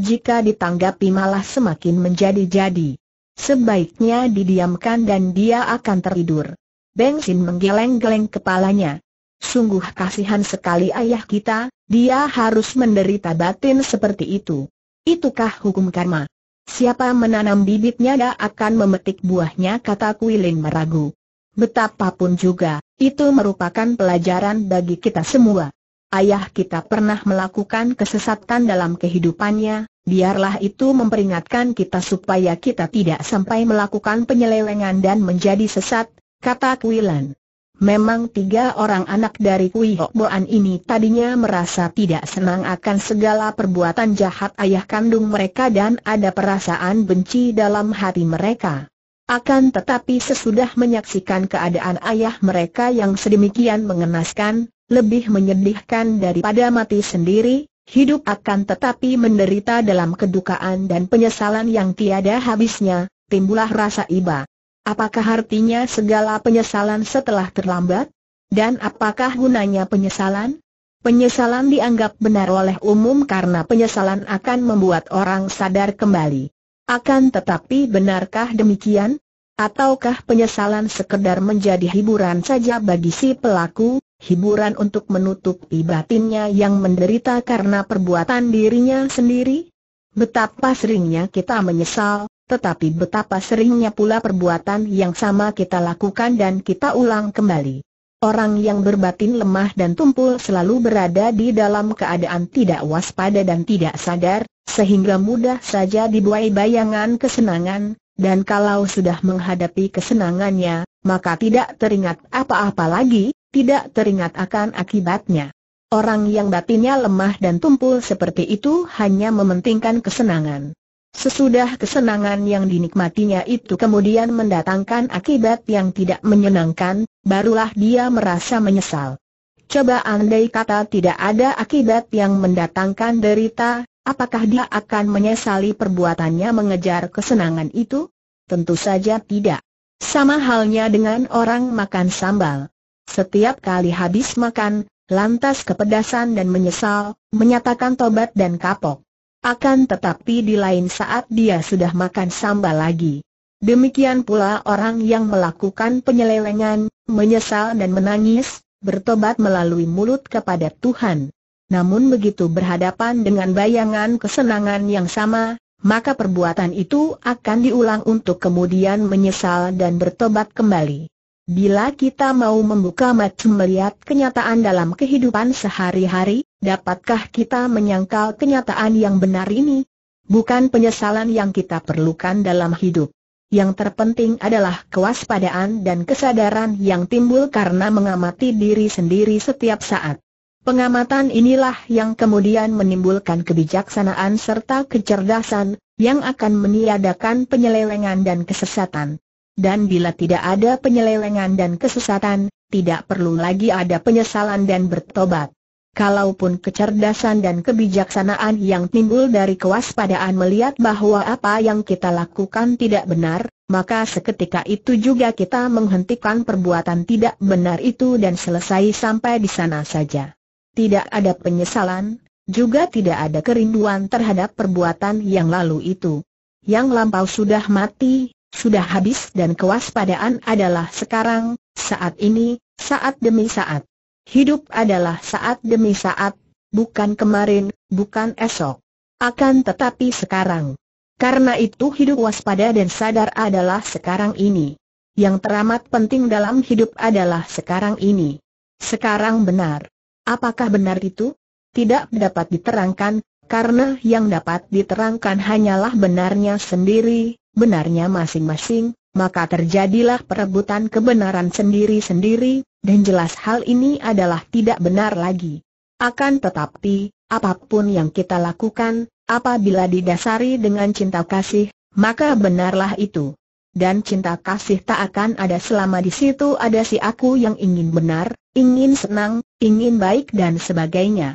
A: Jika ditanggapi malah semakin menjadi-jadi. Sebaiknya didiamkan dan dia akan tertidur. Bengsin menggeleng-geleng kepalanya. Sungguh kasihan sekali ayah kita, dia harus menderita batin seperti itu. Itukah hukum karma? Siapa menanam bibitnya dia akan memetik buahnya kata Kuilin meragu. Betapapun juga, itu merupakan pelajaran bagi kita semua. Ayah kita pernah melakukan kesesatan dalam kehidupannya, biarlah itu memperingatkan kita supaya kita tidak sampai melakukan penyelewengan dan menjadi sesat, kata Kuilan. Memang tiga orang anak dari Kui Hok Boan ini tadinya merasa tidak senang akan segala perbuatan jahat ayah kandung mereka dan ada perasaan benci dalam hati mereka. Akan tetapi sesudah menyaksikan keadaan ayah mereka yang sedemikian mengenaskan, lebih menyedihkan daripada mati sendiri, hidup akan tetapi menderita dalam kedukaan dan penyesalan yang tiada habisnya, timbullah rasa iba. Apakah artinya segala penyesalan setelah terlambat? Dan apakah gunanya penyesalan? Penyesalan dianggap benar oleh umum karena penyesalan akan membuat orang sadar kembali. Akan tetapi benarkah demikian? Ataukah penyesalan sekedar menjadi hiburan saja bagi si pelaku, hiburan untuk menutupi batinnya yang menderita karena perbuatan dirinya sendiri? Betapa seringnya kita menyesal, tetapi betapa seringnya pula perbuatan yang sama kita lakukan dan kita ulang kembali. Orang yang berbatin lemah dan tumpul selalu berada di dalam keadaan tidak waspada dan tidak sadar, sehingga mudah saja dibuai bayangan kesenangan, dan kalau sudah menghadapi kesenangannya, maka tidak teringat apa-apa lagi, tidak teringat akan akibatnya. Orang yang batinnya lemah dan tumpul seperti itu hanya mementingkan kesenangan. Sesudah kesenangan yang dinikmatinya itu kemudian mendatangkan akibat yang tidak menyenangkan, barulah dia merasa menyesal. Coba andai kata tidak ada akibat yang mendatangkan derita, apakah dia akan menyesali perbuatannya mengejar kesenangan itu? Tentu saja tidak. Sama halnya dengan orang makan sambal. Setiap kali habis makan, lantas kepedasan dan menyesal, menyatakan tobat dan kapok. Akan tetapi di lain saat dia sudah makan sambal lagi. Demikian pula orang yang melakukan penyelewengan, menyesal dan menangis, bertobat melalui mulut kepada Tuhan. Namun begitu berhadapan dengan bayangan kesenangan yang sama, maka perbuatan itu akan diulang untuk kemudian menyesal dan bertobat kembali. Bila kita mau membuka mata melihat kenyataan dalam kehidupan sehari-hari, Dapatkah kita menyangkal kenyataan yang benar ini? Bukan penyesalan yang kita perlukan dalam hidup. Yang terpenting adalah kewaspadaan dan kesadaran yang timbul karena mengamati diri sendiri setiap saat. Pengamatan inilah yang kemudian menimbulkan kebijaksanaan serta kecerdasan, yang akan meniadakan penyelewengan dan kesesatan. Dan bila tidak ada penyelewengan dan kesesatan, tidak perlu lagi ada penyesalan dan bertobat. Kalaupun kecerdasan dan kebijaksanaan yang timbul dari kewaspadaan melihat bahwa apa yang kita lakukan tidak benar, maka seketika itu juga kita menghentikan perbuatan tidak benar itu dan selesai sampai di sana saja. Tidak ada penyesalan, juga tidak ada kerinduan terhadap perbuatan yang lalu itu. Yang lampau sudah mati, sudah habis dan kewaspadaan adalah sekarang, saat ini, saat demi saat. Hidup adalah saat demi saat, bukan kemarin, bukan esok. Akan tetapi sekarang. Karena itu hidup waspada dan sadar adalah sekarang ini. Yang teramat penting dalam hidup adalah sekarang ini. Sekarang benar. Apakah benar itu? Tidak dapat diterangkan, karena yang dapat diterangkan hanyalah benarnya sendiri, benarnya masing-masing, maka terjadilah perebutan kebenaran sendiri-sendiri, dan jelas hal ini adalah tidak benar lagi. Akan tetapi, apapun yang kita lakukan, apabila didasari dengan cinta kasih, maka benarlah itu. Dan cinta kasih tak akan ada selama di situ ada si aku yang ingin benar, ingin senang, ingin baik dan sebagainya.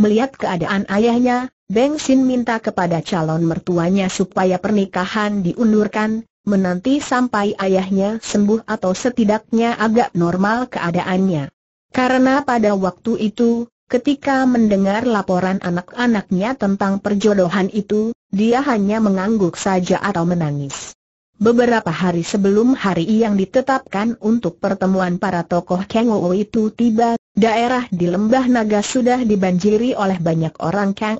A: Melihat keadaan ayahnya, Beng Sin minta kepada calon mertuanya supaya pernikahan diundurkan, menanti sampai ayahnya sembuh atau setidaknya agak normal keadaannya. Karena pada waktu itu, ketika mendengar laporan anak-anaknya tentang perjodohan itu, dia hanya mengangguk saja atau menangis. Beberapa hari sebelum hari yang ditetapkan untuk pertemuan para tokoh Kang itu tiba, daerah di Lembah Naga sudah dibanjiri oleh banyak orang Kang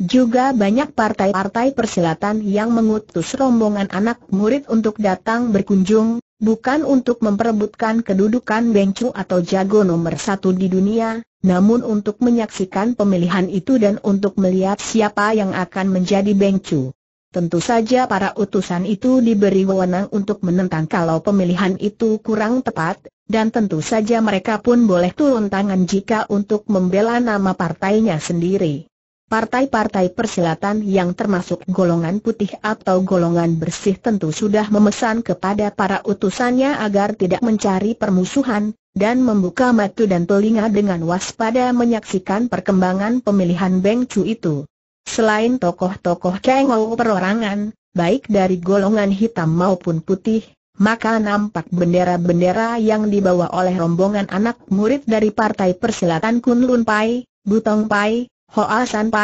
A: juga banyak partai-partai persilatan yang mengutus rombongan anak murid untuk datang berkunjung, bukan untuk memperebutkan kedudukan bengcu atau jago nomor satu di dunia, namun untuk menyaksikan pemilihan itu dan untuk melihat siapa yang akan menjadi bengcu. Tentu saja para utusan itu diberi wewenang untuk menentang kalau pemilihan itu kurang tepat, dan tentu saja mereka pun boleh turun tangan jika untuk membela nama partainya sendiri. Partai-partai persilatan yang termasuk golongan putih atau golongan bersih tentu sudah memesan kepada para utusannya agar tidak mencari permusuhan, dan membuka mata dan telinga dengan waspada menyaksikan perkembangan pemilihan Beng Chu itu. Selain tokoh-tokoh kengol perorangan, baik dari golongan hitam maupun putih, maka nampak bendera-bendera yang dibawa oleh rombongan anak murid dari Partai Persilatan Kunlun Pai, Butong Pai, Hoa San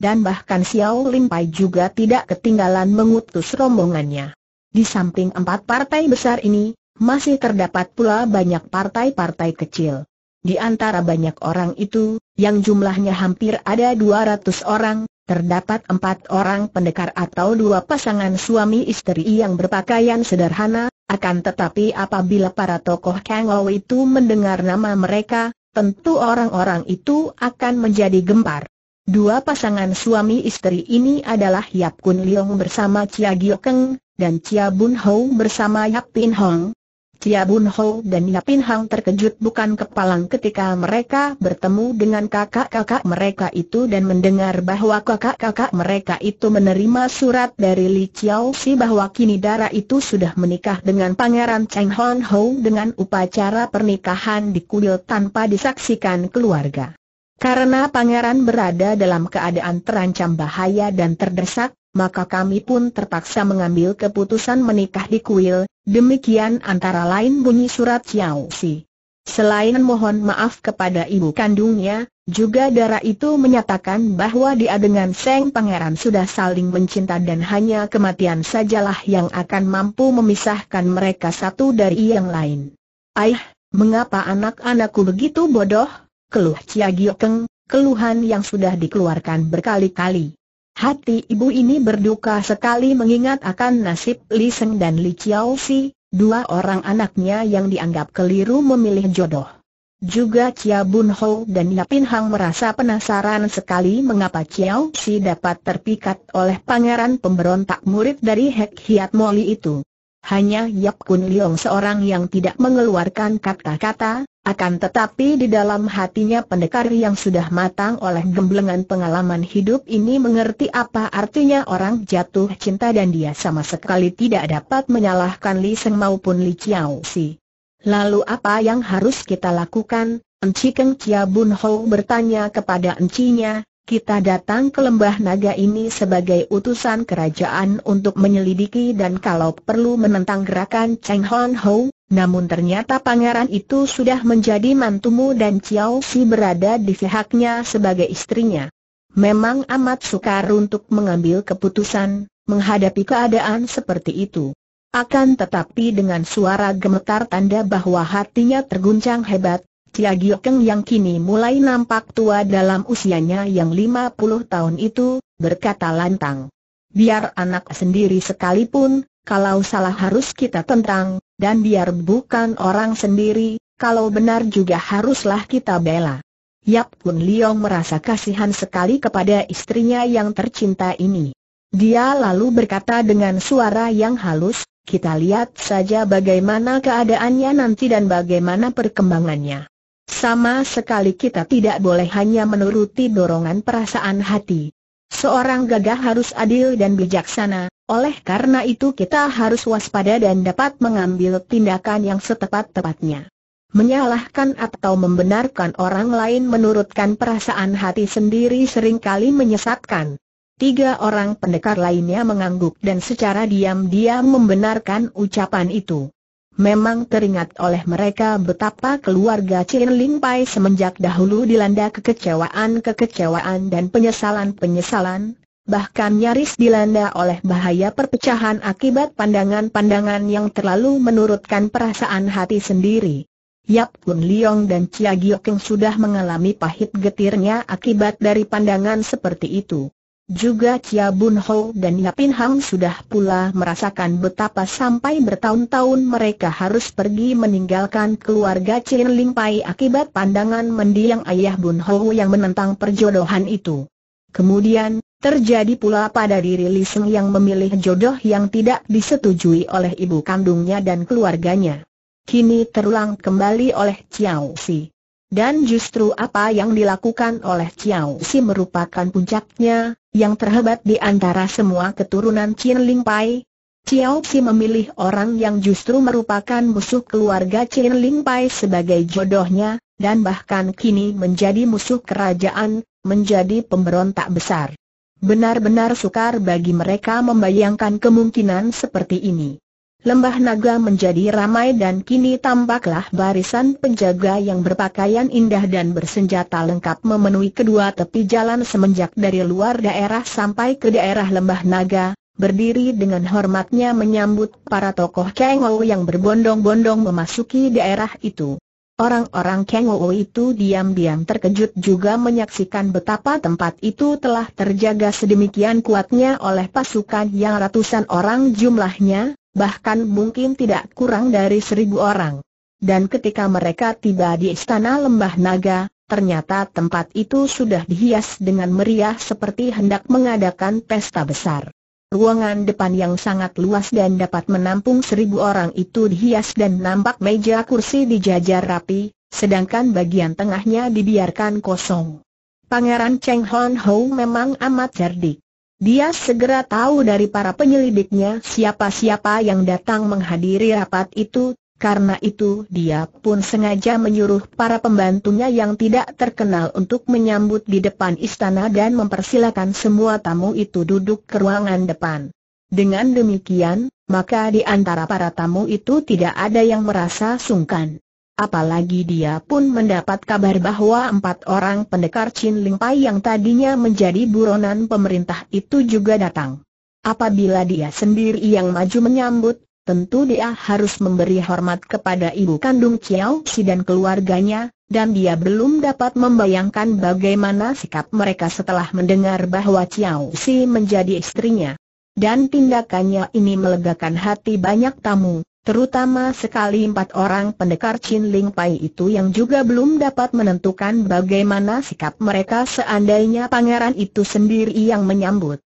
A: dan bahkan Xiao Limpai juga tidak ketinggalan mengutus rombongannya. Di samping empat partai besar ini, masih terdapat pula banyak partai-partai kecil. Di antara banyak orang itu, yang jumlahnya hampir ada 200 orang, terdapat empat orang pendekar atau dua pasangan suami istri yang berpakaian sederhana, akan tetapi apabila para tokoh Kang itu mendengar nama mereka, tentu orang-orang itu akan menjadi gempar. Dua pasangan suami istri ini adalah Yap Kun Leong bersama Chia Gio Keng, dan Chia Bun Hou bersama Yap Pin Hong, Chia Bun Ho dan Yapin Hang terkejut bukan kepalang ketika mereka bertemu dengan kakak-kakak mereka itu dan mendengar bahwa kakak-kakak mereka itu menerima surat dari Li Chiao Si bahwa kini Dara itu sudah menikah dengan Pangeran Cheng Hon Ho dengan upacara pernikahan di kuil tanpa disaksikan keluarga. Karena pangeran berada dalam keadaan terancam bahaya dan terdesak, maka kami pun terpaksa mengambil keputusan menikah di kuil, demikian antara lain bunyi surat Xiao Si. Selain mohon maaf kepada ibu kandungnya, juga darah itu menyatakan bahwa dia dengan Seng Pangeran sudah saling mencinta dan hanya kematian sajalah yang akan mampu memisahkan mereka satu dari yang lain. Aih, mengapa anak-anakku begitu bodoh? Keluh Cia Giokeng, keluhan yang sudah dikeluarkan berkali-kali. Hati ibu ini berduka sekali mengingat akan nasib Li Seng dan Li Chiao Si, dua orang anaknya yang dianggap keliru memilih jodoh. Juga Chia Bun Ho dan Yapin Hang merasa penasaran sekali mengapa Chiao Si dapat terpikat oleh pangeran pemberontak murid dari Hek Hiat Moli itu. Hanya Yap Kun Leong seorang yang tidak mengeluarkan kata-kata, akan tetapi di dalam hatinya pendekar yang sudah matang oleh gemblengan pengalaman hidup ini mengerti apa artinya orang jatuh cinta dan dia sama sekali tidak dapat menyalahkan Li Seng maupun Li Chiao Si. Lalu apa yang harus kita lakukan? Enci Keng Chia Bun Ho bertanya kepada encinya, kita datang ke lembah naga ini sebagai utusan kerajaan untuk menyelidiki dan kalau perlu menentang gerakan Cheng Hon Ho, namun ternyata pangeran itu sudah menjadi mantumu dan Chiao Si berada di pihaknya sebagai istrinya. Memang amat sukar untuk mengambil keputusan, menghadapi keadaan seperti itu. Akan tetapi dengan suara gemetar tanda bahwa hatinya terguncang hebat, Cia Giokeng yang kini mulai nampak tua dalam usianya yang 50 tahun itu, berkata lantang. Biar anak sendiri sekalipun, kalau salah harus kita tentang, dan biar bukan orang sendiri, kalau benar juga haruslah kita bela. Yap Kun Leong merasa kasihan sekali kepada istrinya yang tercinta ini. Dia lalu berkata dengan suara yang halus, kita lihat saja bagaimana keadaannya nanti dan bagaimana perkembangannya. Sama sekali kita tidak boleh hanya menuruti dorongan perasaan hati. Seorang gagah harus adil dan bijaksana, oleh karena itu kita harus waspada dan dapat mengambil tindakan yang setepat-tepatnya. Menyalahkan atau membenarkan orang lain menurutkan perasaan hati sendiri seringkali menyesatkan. Tiga orang pendekar lainnya mengangguk dan secara diam-diam membenarkan ucapan itu. Memang teringat oleh mereka betapa keluarga Chin Ling Pai semenjak dahulu dilanda kekecewaan-kekecewaan dan penyesalan-penyesalan, bahkan nyaris dilanda oleh bahaya perpecahan akibat pandangan-pandangan yang terlalu menurutkan perasaan hati sendiri. Yap Kun Liong dan Chia Giokeng sudah mengalami pahit getirnya akibat dari pandangan seperti itu. Juga Chia Bun Ho dan Yapin Hang sudah pula merasakan betapa sampai bertahun-tahun mereka harus pergi meninggalkan keluarga Chin Ling Pai akibat pandangan mendiang ayah Bun Ho yang menentang perjodohan itu. Kemudian, terjadi pula pada diri Li Seng yang memilih jodoh yang tidak disetujui oleh ibu kandungnya dan keluarganya. Kini terulang kembali oleh Chiao Si. Dan justru apa yang dilakukan oleh Chiao Si merupakan puncaknya, yang terhebat di antara semua keturunan Chin Ling Pai. Chiao Si memilih orang yang justru merupakan musuh keluarga Chin Ling Pai sebagai jodohnya, dan bahkan kini menjadi musuh kerajaan, menjadi pemberontak besar. Benar-benar sukar bagi mereka membayangkan kemungkinan seperti ini. Lembah naga menjadi ramai dan kini tampaklah barisan penjaga yang berpakaian indah dan bersenjata lengkap memenuhi kedua tepi jalan semenjak dari luar daerah sampai ke daerah lembah naga, berdiri dengan hormatnya menyambut para tokoh Kengo yang berbondong-bondong memasuki daerah itu. Orang-orang Kengowo itu diam-diam terkejut juga menyaksikan betapa tempat itu telah terjaga sedemikian kuatnya oleh pasukan yang ratusan orang jumlahnya, bahkan mungkin tidak kurang dari seribu orang. Dan ketika mereka tiba di istana Lembah Naga, ternyata tempat itu sudah dihias dengan meriah seperti hendak mengadakan pesta besar. Ruangan depan yang sangat luas dan dapat menampung seribu orang itu dihias dan nampak meja kursi dijajar rapi, sedangkan bagian tengahnya dibiarkan kosong. Pangeran Cheng Hon Ho memang amat cerdik. Dia segera tahu dari para penyelidiknya siapa-siapa yang datang menghadiri rapat itu, karena itu dia pun sengaja menyuruh para pembantunya yang tidak terkenal untuk menyambut di depan istana dan mempersilakan semua tamu itu duduk ke ruangan depan. Dengan demikian, maka di antara para tamu itu tidak ada yang merasa sungkan. Apalagi dia pun mendapat kabar bahwa empat orang pendekar Chin Ling Pai yang tadinya menjadi buronan pemerintah itu juga datang. Apabila dia sendiri yang maju menyambut, tentu dia harus memberi hormat kepada ibu kandung Chiao Si dan keluarganya, dan dia belum dapat membayangkan bagaimana sikap mereka setelah mendengar bahwa Chiao Si menjadi istrinya. Dan tindakannya ini melegakan hati banyak tamu, terutama sekali empat orang pendekar Chin Ling Pai itu yang juga belum dapat menentukan bagaimana sikap mereka seandainya pangeran itu sendiri yang menyambut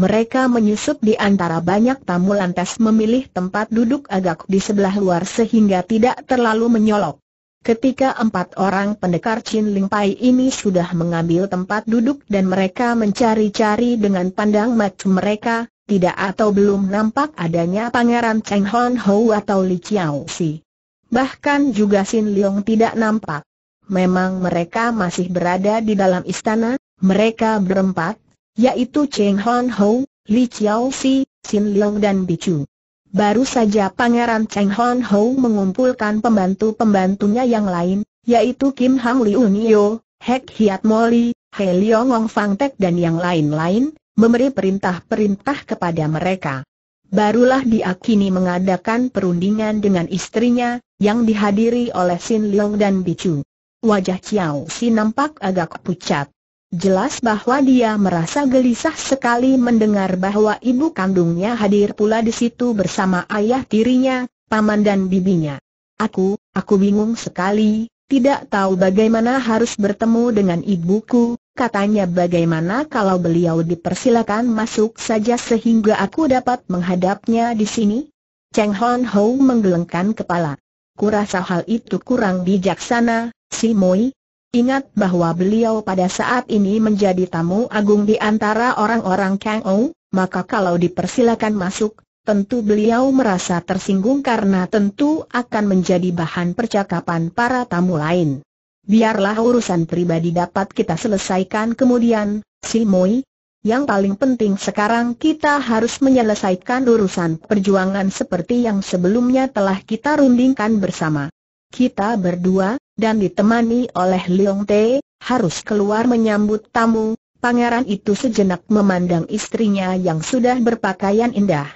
A: mereka menyusup di antara banyak tamu lantas memilih tempat duduk agak di sebelah luar sehingga tidak terlalu menyolok. Ketika empat orang pendekar Chin Ling Pai ini sudah mengambil tempat duduk dan mereka mencari-cari dengan pandang mata mereka, tidak atau belum nampak adanya pangeran Cheng Hon Ho atau Li Chiao Si. Bahkan juga Sin Leong tidak nampak. Memang mereka masih berada di dalam istana, mereka berempat, yaitu Cheng Hon Ho, Li Chiao Si, Sin Leong dan Bichu. Baru saja Pangeran Cheng Hon Ho mengumpulkan pembantu-pembantunya yang lain, yaitu Kim Hang Liu Nio, Hek Hiat Moli, He Leong Ong Fang Tek dan yang lain-lain, memberi perintah-perintah kepada mereka. Barulah dia kini mengadakan perundingan dengan istrinya, yang dihadiri oleh Xin Leong dan Bichu. Wajah Chiao Si nampak agak pucat. Jelas bahwa dia merasa gelisah sekali mendengar bahwa ibu kandungnya hadir pula di situ bersama ayah tirinya, paman dan bibinya. Aku, aku bingung sekali, tidak tahu bagaimana harus bertemu dengan ibuku, katanya bagaimana kalau beliau dipersilakan masuk saja sehingga aku dapat menghadapnya di sini? Cheng Hon Ho menggelengkan kepala. Kurasa hal itu kurang bijaksana, si Moi, Ingat bahwa beliau pada saat ini menjadi tamu agung di antara orang-orang Kang Ou, maka kalau dipersilakan masuk, tentu beliau merasa tersinggung karena tentu akan menjadi bahan percakapan para tamu lain. Biarlah urusan pribadi dapat kita selesaikan kemudian, si Moi. Yang paling penting sekarang kita harus menyelesaikan urusan perjuangan seperti yang sebelumnya telah kita rundingkan bersama. Kita berdua, dan ditemani oleh Leong Te, harus keluar menyambut tamu, pangeran itu sejenak memandang istrinya yang sudah berpakaian indah.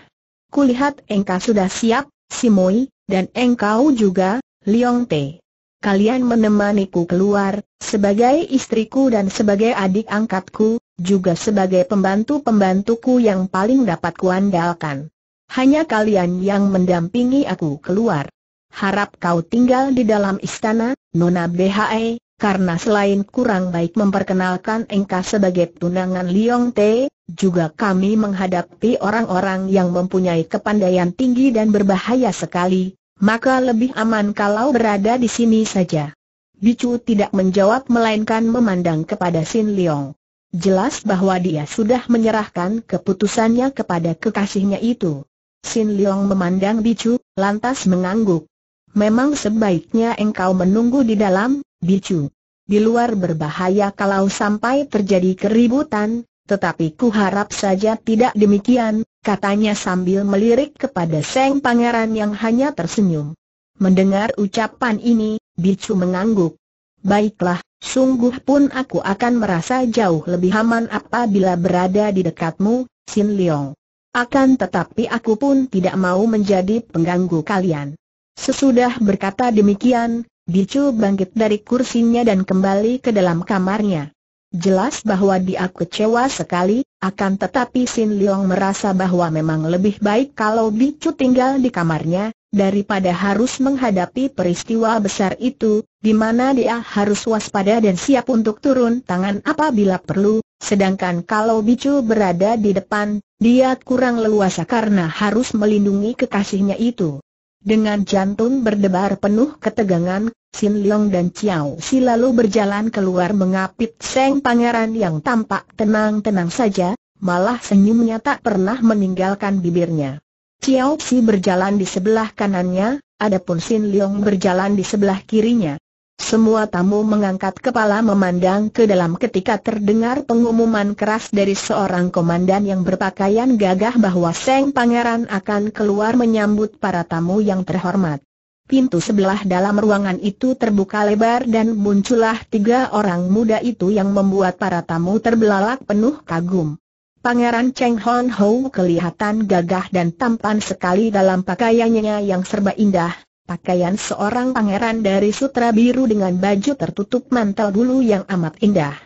A: Kulihat engkau sudah siap, Simoi, dan engkau juga, Leong Te. Kalian menemaniku keluar, sebagai istriku dan sebagai adik angkatku, juga sebagai pembantu-pembantuku yang paling dapat kuandalkan. Hanya kalian yang mendampingi aku keluar harap kau tinggal di dalam istana, Nona BHE, karena selain kurang baik memperkenalkan engkau sebagai tunangan Liong Te, juga kami menghadapi orang-orang yang mempunyai kepandaian tinggi dan berbahaya sekali, maka lebih aman kalau berada di sini saja. Bicu tidak menjawab melainkan memandang kepada Sin Liong. Jelas bahwa dia sudah menyerahkan keputusannya kepada kekasihnya itu. Sin Liong memandang Bicu, lantas mengangguk. Memang sebaiknya engkau menunggu di dalam, bicu. Di luar berbahaya kalau sampai terjadi keributan, tetapi ku harap saja tidak demikian, katanya sambil melirik kepada Seng Pangeran yang hanya tersenyum. Mendengar ucapan ini, bicu mengangguk. Baiklah, sungguh pun aku akan merasa jauh lebih aman apabila berada di dekatmu, Sin Leong. Akan tetapi aku pun tidak mau menjadi pengganggu kalian. Sesudah berkata demikian, Bicu bangkit dari kursinya dan kembali ke dalam kamarnya. Jelas bahwa dia kecewa sekali, akan tetapi Sin Leong merasa bahwa memang lebih baik kalau Bicu tinggal di kamarnya, daripada harus menghadapi peristiwa besar itu, di mana dia harus waspada dan siap untuk turun tangan apabila perlu, sedangkan kalau Bicu berada di depan, dia kurang leluasa karena harus melindungi kekasihnya itu. Dengan jantung berdebar penuh ketegangan, Sin Leong dan Chiao Si lalu berjalan keluar mengapit Seng Pangeran yang tampak tenang-tenang saja, malah senyumnya tak pernah meninggalkan bibirnya. Chiao Si berjalan di sebelah kanannya, adapun Sin Leong berjalan di sebelah kirinya. Semua tamu mengangkat kepala memandang ke dalam ketika terdengar pengumuman keras dari seorang komandan yang berpakaian gagah bahwa Seng Pangeran akan keluar menyambut para tamu yang terhormat. Pintu sebelah dalam ruangan itu terbuka lebar dan muncullah tiga orang muda itu yang membuat para tamu terbelalak penuh kagum. Pangeran Cheng Hon Ho kelihatan gagah dan tampan sekali dalam pakaiannya yang serba indah, pakaian seorang pangeran dari sutra biru dengan baju tertutup mantel bulu yang amat indah.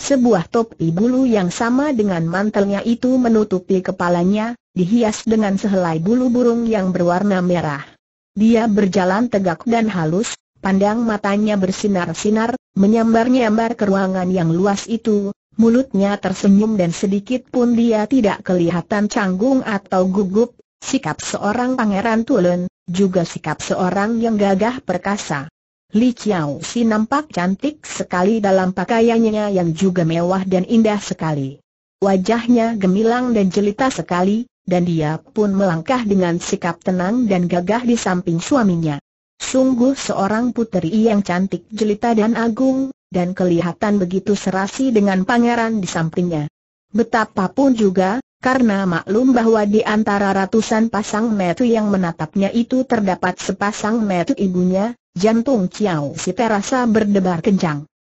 A: Sebuah topi bulu yang sama dengan mantelnya itu menutupi kepalanya, dihias dengan sehelai bulu burung yang berwarna merah. Dia berjalan tegak dan halus, pandang matanya bersinar-sinar, menyambar-nyambar ke ruangan yang luas itu, mulutnya tersenyum dan sedikit pun dia tidak kelihatan canggung atau gugup, sikap seorang pangeran tulen, juga sikap seorang yang gagah perkasa. Li Chiao Si nampak cantik sekali dalam pakaiannya yang juga mewah dan indah sekali. Wajahnya gemilang dan jelita sekali, dan dia pun melangkah dengan sikap tenang dan gagah di samping suaminya. Sungguh seorang puteri yang cantik jelita dan agung, dan kelihatan begitu serasi dengan pangeran di sampingnya. Betapapun juga, karena maklum bahwa di antara ratusan pasang metu yang menatapnya itu terdapat sepasang metu ibunya, jantung Chiao si terasa berdebar kencang.